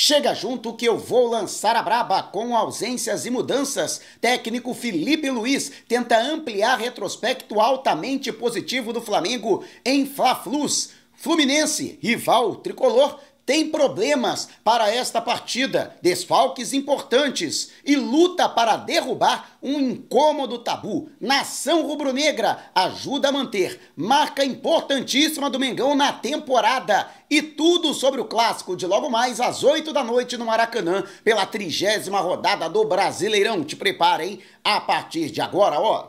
Chega junto que eu vou lançar a braba com ausências e mudanças. Técnico Felipe Luiz tenta ampliar retrospecto altamente positivo do Flamengo em Fla-Flus. Fluminense, rival tricolor, tem problemas para esta partida, desfalques importantes e luta para derrubar um incômodo tabu. Nação rubro-negra ajuda a manter marca importantíssima do Mengão na temporada. E tudo sobre o clássico de logo mais às 8 da noite no Maracanã, pela trigésima rodada do Brasileirão. Te prepara, hein? A partir de agora, ó.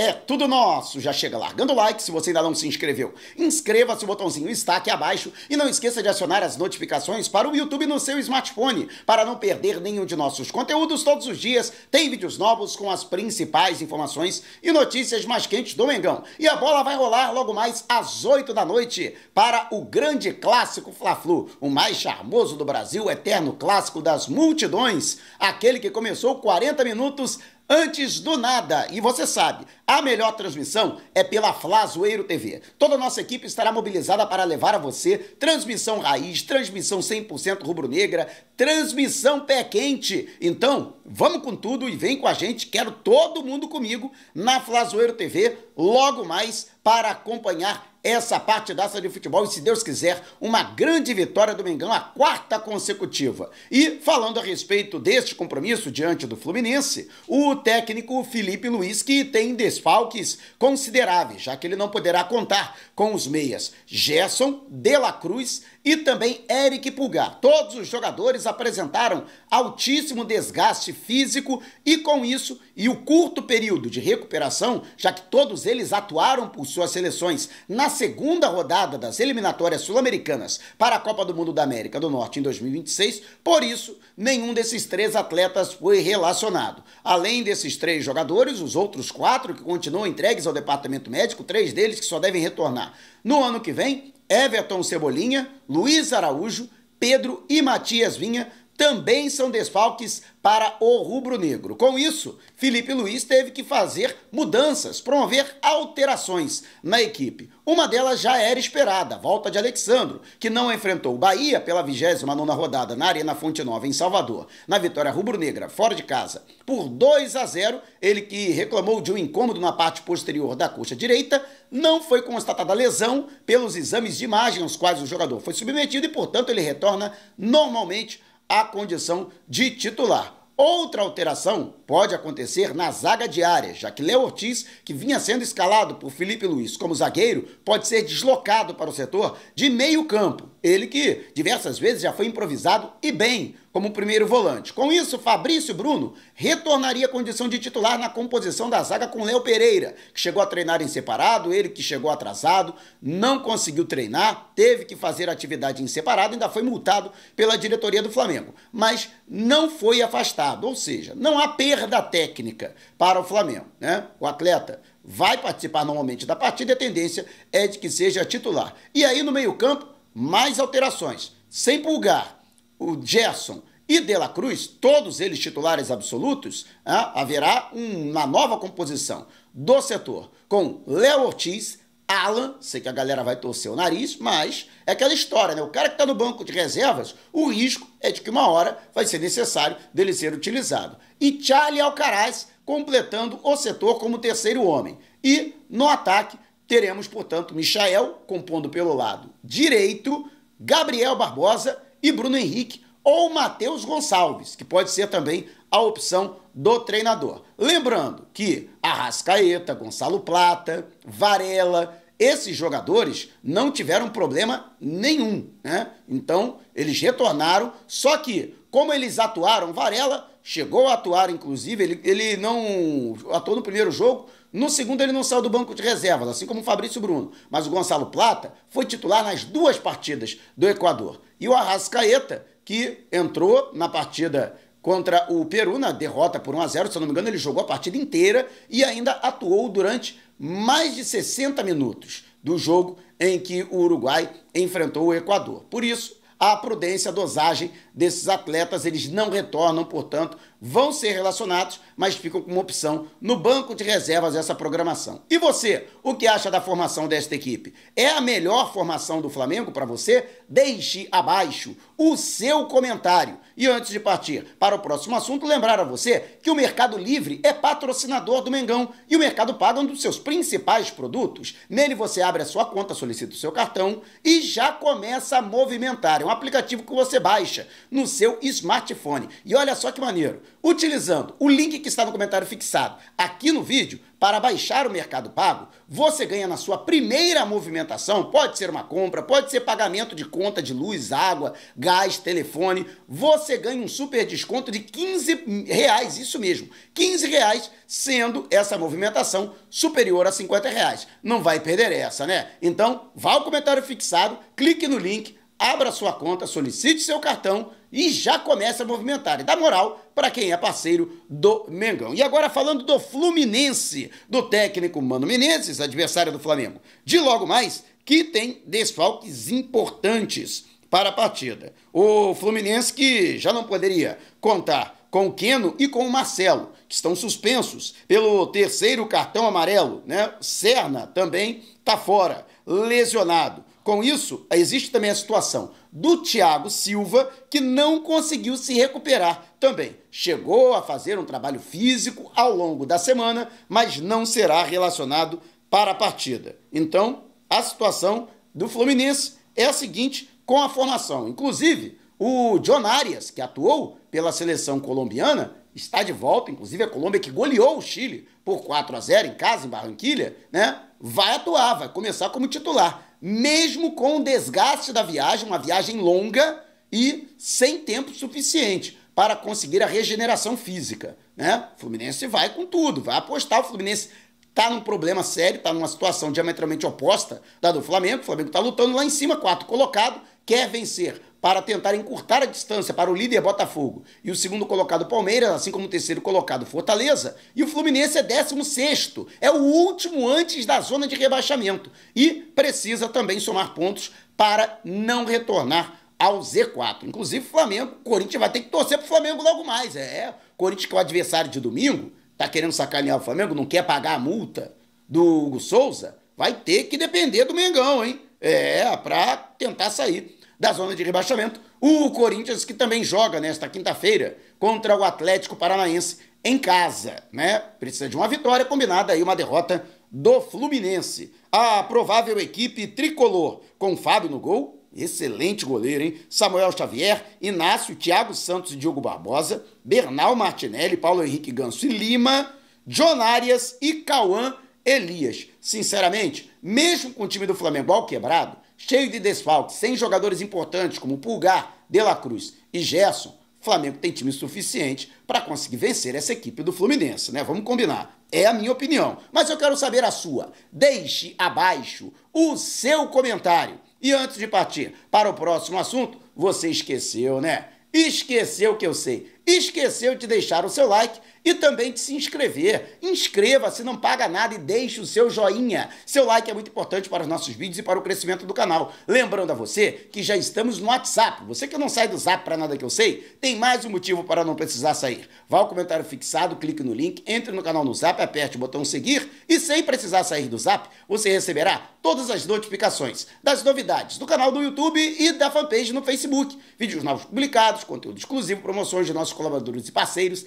É tudo nosso! Já chega largando o like se você ainda não se inscreveu. Inscreva-se, o botãozinho está aqui abaixo e não esqueça de acionar as notificações para o YouTube no seu smartphone, para não perder nenhum de nossos conteúdos todos os dias. Tem vídeos novos com as principais informações e notícias mais quentes do Mengão. E a bola vai rolar logo mais às 8 da noite para o grande clássico Fla-Flu, o mais charmoso do Brasil, eterno clássico das multidões, aquele que começou 40 minutos antes do nada. E você sabe, a melhor transmissão é pela Flazoeiro TV. Toda a nossa equipe estará mobilizada para levar a você transmissão raiz, transmissão 100% rubro-negra, transmissão pé quente. Então, vamos com tudo e vem com a gente. Quero todo mundo comigo na Flazoeiro TV logo mais para acompanhar essa partidaça de futebol e, se Deus quiser, uma grande vitória do Mengão, a quarta consecutiva. E, falando a respeito deste compromisso diante do Fluminense, o técnico Felipe Luiz, que tem desfalques consideráveis, já que ele não poderá contar com os meias Gerson, De La Cruz e também Eric Pulgar. Todos os jogadores apresentaram altíssimo desgaste físico e, com isso, e o curto período de recuperação, já que todos eles atuaram por suas seleções na segunda rodada das eliminatórias sul-americanas para a Copa do Mundo da América do Norte em 2026, por isso, nenhum desses três atletas foi relacionado. Além desses três jogadores, os outros quatro que continuam entregues ao departamento médico, três deles que só devem retornar no ano que vem, Everton Cebolinha, Luiz Araújo, Pedro e Matias Vinha também são desfalques para o rubro-negro. Com isso, Felipe Luiz teve que fazer mudanças, promover alterações na equipe. Uma delas já era esperada, a volta de Alexandro, que não enfrentou o Bahia pela 29ª rodada na Arena Fonte Nova em Salvador. Na vitória rubro-negra, fora de casa, por 2 a 0, ele que reclamou de um incômodo na parte posterior da coxa direita, não foi constatada lesão pelos exames de imagem aos quais o jogador foi submetido e, portanto, ele retorna normalmente à condição de titular. Outra alteração pode acontecer na zaga diária, já que Léo Ortiz, que vinha sendo escalado por Felipe Luiz como zagueiro, pode ser deslocado para o setor de meio campo. Ele que diversas vezes já foi improvisado e bem como primeiro volante. Com isso, Fabrício Bruno retornaria à condição de titular na composição da zaga com Léo Pereira, que chegou a treinar em separado, ele que chegou atrasado, não conseguiu treinar, teve que fazer atividade em separado, ainda foi multado pela diretoria do Flamengo, mas não foi afastado, ou seja, não há perda técnica para o Flamengo, né? O atleta vai participar normalmente da partida e a tendência é de que seja titular. E aí no meio-campo, mais alterações. Sem pulgar, o Gerson e De La Cruz, todos eles titulares absolutos, ah, haverá uma nova composição do setor com Léo Ortiz, Alan, sei que a galera vai torcer o nariz, mas é aquela história, né? O cara que está no banco de reservas, o risco é de que uma hora vai ser necessário dele ser utilizado. E Charlie Alcaraz completando o setor como terceiro homem. E no ataque teremos, portanto, Michael compondo pelo lado direito, Gabriel Barbosa e Bruno Henrique ou Matheus Gonçalves, que pode ser também a opção do treinador. Lembrando que Arrascaeta, Gonçalo Plata, Varela, esses jogadores não tiveram problema nenhum, né? Então, eles retornaram, só que como eles atuaram, Varela chegou a atuar, inclusive, ele, ele não atuou no primeiro jogo, no segundo ele não saiu do banco de reservas, assim como o Fabrício Bruno. Mas o Gonçalo Plata foi titular nas duas partidas do Equador. E o Arrascaeta, que entrou na partida contra o Peru, na derrota por 1 a 0 se eu não me engano, ele jogou a partida inteira e ainda atuou durante mais de 60 minutos do jogo em que o Uruguai enfrentou o Equador. Por isso, a prudência, a dosagem desses atletas. Eles não retornam, portanto, vão ser relacionados, mas ficam como opção no banco de reservas essa programação. E você, o que acha da formação desta equipe? É a melhor formação do Flamengo para você? Deixe abaixo o seu comentário. E antes de partir para o próximo assunto, lembrar a você que o Mercado Livre é patrocinador do Mengão e o Mercado Paga é um dos seus principais produtos. Nele você abre a sua conta, solicita o seu cartão e já começa a movimentar. É um aplicativo que você baixa no seu smartphone. E olha só que maneiro. Utilizando o link que está no comentário fixado aqui no vídeo para baixar o Mercado Pago, você ganha na sua primeira movimentação, pode ser uma compra, pode ser pagamento de conta de luz, água, gás, telefone, você ganha um super desconto de 15 reais, isso mesmo, 15 reais, sendo essa movimentação superior a 50 reais. Não vai perder essa, né? Então, vá ao comentário fixado, clique no link, abra sua conta, solicite seu cartão e já comece a movimentar e dá moral para quem é parceiro do Mengão. E agora falando do Fluminense, do técnico Mano Menezes, adversário do Flamengo. De logo mais, que tem desfalques importantes para a partida. O Fluminense que já não poderia contar com o Queno e com o Marcelo, que estão suspensos pelo terceiro cartão amarelo, né? Serna também está fora, lesionado. Com isso, existe também a situação do Thiago Silva, que não conseguiu se recuperar também. Chegou a fazer um trabalho físico ao longo da semana, mas não será relacionado para a partida. Então, a situação do Fluminense é a seguinte com a formação. Inclusive, o John Arias, que atuou pela seleção colombiana, está de volta, inclusive a Colômbia que goleou o Chile por 4 a 0 em casa, em Barranquilha, né? Vai atuar, vai começar como titular mesmo com o desgaste da viagem, uma viagem longa e sem tempo suficiente para conseguir a regeneração física. Né? O Fluminense vai com tudo, vai apostar. O Fluminense está num problema sério, está numa situação diametralmente oposta da do Flamengo. O Flamengo está lutando lá em cima, quarto colocado, quer vencer para tentar encurtar a distância para o líder Botafogo e o segundo colocado Palmeiras, assim como o terceiro colocado Fortaleza, e o Fluminense é décimo sexto é o último antes da zona de rebaixamento e precisa também somar pontos para não retornar ao Z4. Inclusive Flamengo, Corinthians vai ter que torcer para o Flamengo logo mais. É, Corinthians que é o adversário de domingo, Tá querendo sacanear o Flamengo? Não quer pagar a multa do Hugo Souza? Vai ter que depender do Mengão, hein? É, para tentar sair da zona de rebaixamento. O Corinthians, que também joga nesta quinta-feira contra o Atlético Paranaense em casa, né? Precisa de uma vitória combinada e uma derrota do Fluminense. A provável equipe tricolor, com Fábio no gol, excelente goleiro, hein? Samuel Xavier, Inácio, Thiago Santos e Diogo Barbosa, Bernal Martinelli, Paulo Henrique Ganso e Lima, Jonárias e Cauã Elias. Sinceramente, mesmo com o time do Flamengo ao quebrado, cheio de desfalques, sem jogadores importantes como Pulgar, De La Cruz e Gerson, Flamengo tem time suficiente para conseguir vencer essa equipe do Fluminense, né? Vamos combinar. É a minha opinião, mas eu quero saber a sua. Deixe abaixo o seu comentário. E antes de partir para o próximo assunto, você esqueceu, né? Esqueceu que eu sei esqueceu de deixar o seu like e também de se inscrever. Inscreva-se, não paga nada e deixe o seu joinha. Seu like é muito importante para os nossos vídeos e para o crescimento do canal. Lembrando a você que já estamos no WhatsApp. Você que não sai do Zap para nada que eu sei, tem mais um motivo para não precisar sair. Vá ao comentário fixado, clique no link, entre no canal no Zap, aperte o botão seguir e sem precisar sair do Zap, você receberá todas as notificações das novidades do canal do YouTube e da fanpage no Facebook. Vídeos novos publicados, conteúdo exclusivo, promoções de nossos nossos colaboradores e parceiros,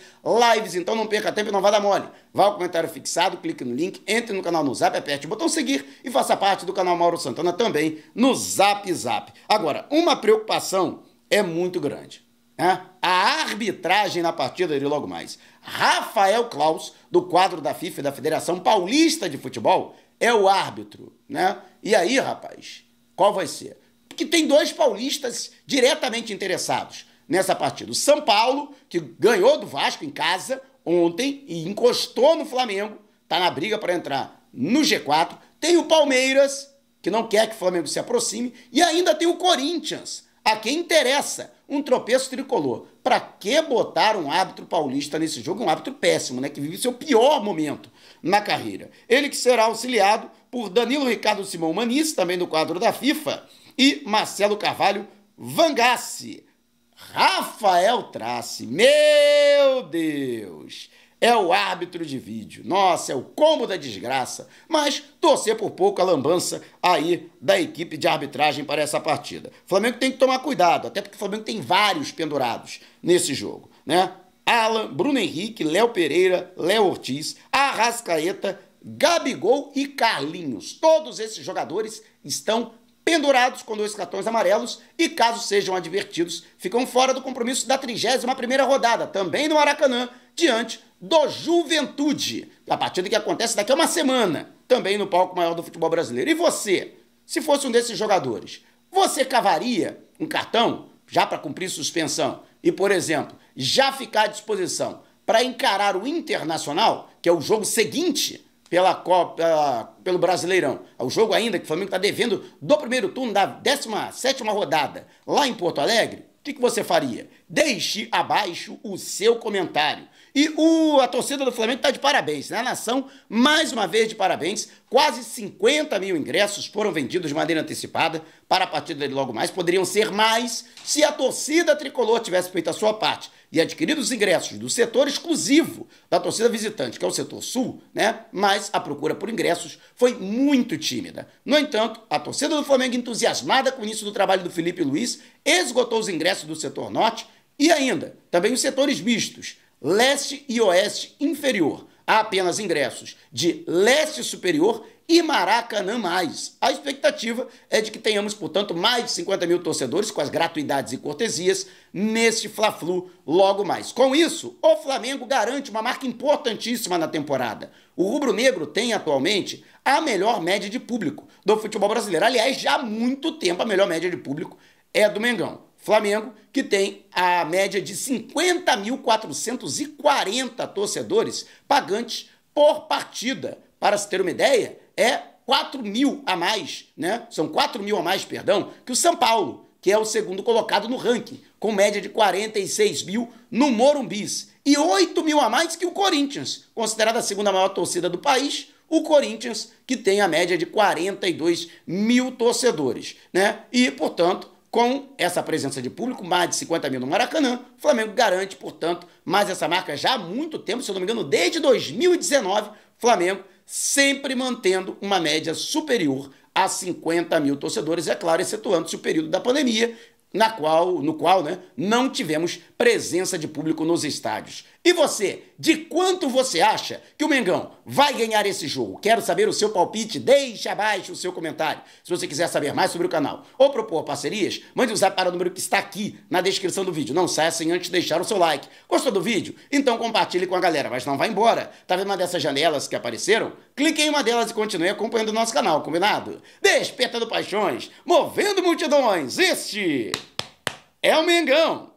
lives, então não perca tempo e não vá dar mole. Vá ao comentário fixado, clique no link, entre no canal no Zap, aperte o botão seguir e faça parte do canal Mauro Santana também no Zap Zap. Agora, uma preocupação é muito grande. Né? A arbitragem na partida de logo mais. Rafael Klaus, do quadro da FIFA e da Federação Paulista de Futebol, é o árbitro. Né? E aí, rapaz, qual vai ser? Porque tem dois paulistas diretamente interessados nessa partida. O São Paulo, que ganhou do Vasco em casa ontem e encostou no Flamengo, está na briga para entrar no G4. Tem o Palmeiras, que não quer que o Flamengo se aproxime, e ainda tem o Corinthians, a quem interessa um tropeço tricolor. Para que botar um árbitro paulista nesse jogo? Um árbitro péssimo, né? Que vive seu pior momento na carreira. Ele que será auxiliado por Danilo Ricardo Simão Manice, também do quadro da FIFA, e Marcelo Carvalho Vangasse Rafael Trace. Meu Deus! É o árbitro de vídeo. Nossa, é o combo da desgraça. Mas torcer por pouco a lambança aí da equipe de arbitragem para essa partida. O Flamengo tem que tomar cuidado, até porque o Flamengo tem vários pendurados nesse jogo, né? Alan, Bruno Henrique, Léo Pereira, Léo Ortiz, Arrascaeta, Gabigol e Carlinhos. Todos esses jogadores estão pendurados com dois cartões amarelos e, caso sejam advertidos, ficam fora do compromisso da 31ª rodada, também no Maracanã, diante do Juventude, a partida que acontece daqui a uma semana, também no palco maior do futebol brasileiro. E você, se fosse um desses jogadores, você cavaria um cartão já para cumprir suspensão e, por exemplo, já ficar à disposição para encarar o Internacional, que é o jogo seguinte pela Copa, pelo Brasileirão. O jogo ainda que o Flamengo está devendo do primeiro turno da 17 rodada lá em Porto Alegre. O que, que você faria? Deixe abaixo o seu comentário. E o, a torcida do Flamengo está de parabéns, né? A nação, mais uma vez, de parabéns. Quase 50 mil ingressos foram vendidos de maneira antecipada para a partida de logo mais. Poderiam ser mais se a torcida tricolor tivesse feito a sua parte e adquirido os ingressos do setor exclusivo da torcida visitante, que é o setor sul, né? Mas a procura por ingressos foi muito tímida. No entanto, a torcida do Flamengo, entusiasmada com o início do trabalho do Felipe Luiz, esgotou os ingressos do setor norte e ainda também os setores mistos leste e oeste inferior. Há apenas ingressos de leste superior e Maracanã mais. A expectativa é de que tenhamos, portanto, mais de 50 mil torcedores com as gratuidades e cortesias neste Fla-Flu logo mais. Com isso, o Flamengo garante uma marca importantíssima na temporada. O rubro-negro tem atualmente a melhor média de público do futebol brasileiro. Aliás, já há muito tempo a melhor média de público é do Mengão. Flamengo, que tem a média de 50.440 torcedores pagantes por partida. Para se ter uma ideia, é 4 mil a mais, né? São 4 mil a mais, perdão, que o São Paulo, que é o segundo colocado no ranking, com média de 46 mil no Morumbis. E 8 mil a mais que o Corinthians, considerada a segunda maior torcida do país, o Corinthians, que tem a média de 42 mil torcedores, né? E, portanto, com essa presença de público, mais de 50 mil no Maracanã, o Flamengo garante, portanto, mais essa marca já há muito tempo, se eu não me engano, desde 2019, Flamengo sempre mantendo uma média superior a 50 mil torcedores, é claro, excetuando-se o período da pandemia, na qual, no qual né, não tivemos presença de público nos estádios. E você, de quanto você acha que o Mengão vai ganhar esse jogo? Quero saber o seu palpite, deixe abaixo o seu comentário. Se você quiser saber mais sobre o canal ou propor parcerias, mande usar para o número que está aqui na descrição do vídeo. Não saia sem antes deixar o seu like. Gostou do vídeo? Então compartilhe com a galera, mas não vá embora. Tá vendo uma dessas janelas que apareceram? Clique em uma delas e continue acompanhando o nosso canal, combinado? Despertando paixões, movendo multidões, este é o Mengão!